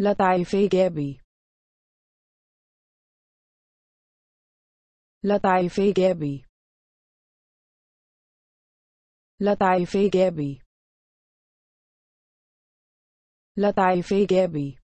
لطيف إيجابي لطيف إيجابي لطيف إيجابي لطيف إيجابي